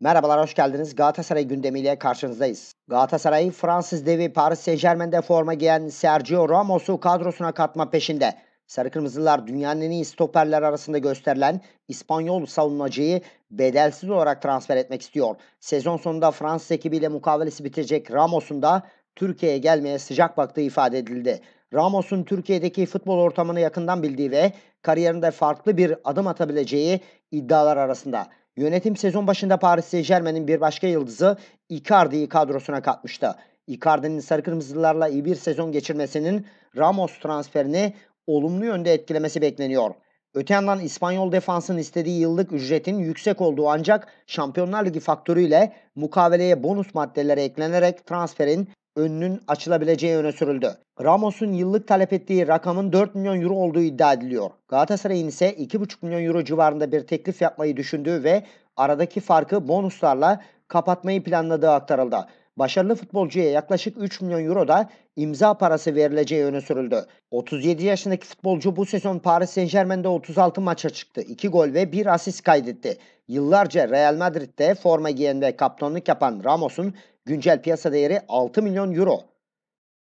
Merhabalar, hoş geldiniz. Galatasaray gündemiyle karşınızdayız. Galatasaray, Fransız devi Paris Saint-Germain'de forma giyen Sergio Ramos'u kadrosuna katma peşinde. Sarı Kırmızılar dünyanın en iyi stoperler arasında gösterilen İspanyol savunmacıyı bedelsiz olarak transfer etmek istiyor. Sezon sonunda Fransız ekibiyle mukavelesi bitecek Ramos'un da Türkiye'ye gelmeye sıcak baktığı ifade edildi. Ramos'un Türkiye'deki futbol ortamını yakından bildiği ve kariyerinde farklı bir adım atabileceği iddialar arasında. Yönetim sezon başında Paris Saint Germain'in bir başka yıldızı Icardi'yi kadrosuna katmıştı. Icardi'nin sarı kırmızılarla iyi bir sezon geçirmesinin Ramos transferini olumlu yönde etkilemesi bekleniyor. Öte yandan İspanyol defansın istediği yıllık ücretin yüksek olduğu ancak Şampiyonlar Ligi faktörüyle mukaveleye bonus maddeleri eklenerek transferin önünün açılabileceği öne sürüldü. Ramos'un yıllık talep ettiği rakamın 4 milyon euro olduğu iddia ediliyor. Galatasaray'ın ise 2,5 milyon euro civarında bir teklif yapmayı düşündüğü ve aradaki farkı bonuslarla kapatmayı planladığı aktarıldı. Başarılı futbolcuya yaklaşık 3 milyon euro da imza parası verileceği öne sürüldü. 37 yaşındaki futbolcu bu sezon Paris Saint Germain'de 36 maça çıktı. 2 gol ve 1 asist kaydetti. Yıllarca Real Madrid'de forma giyen ve kaptanlık yapan Ramos'un güncel piyasa değeri 6 milyon euro.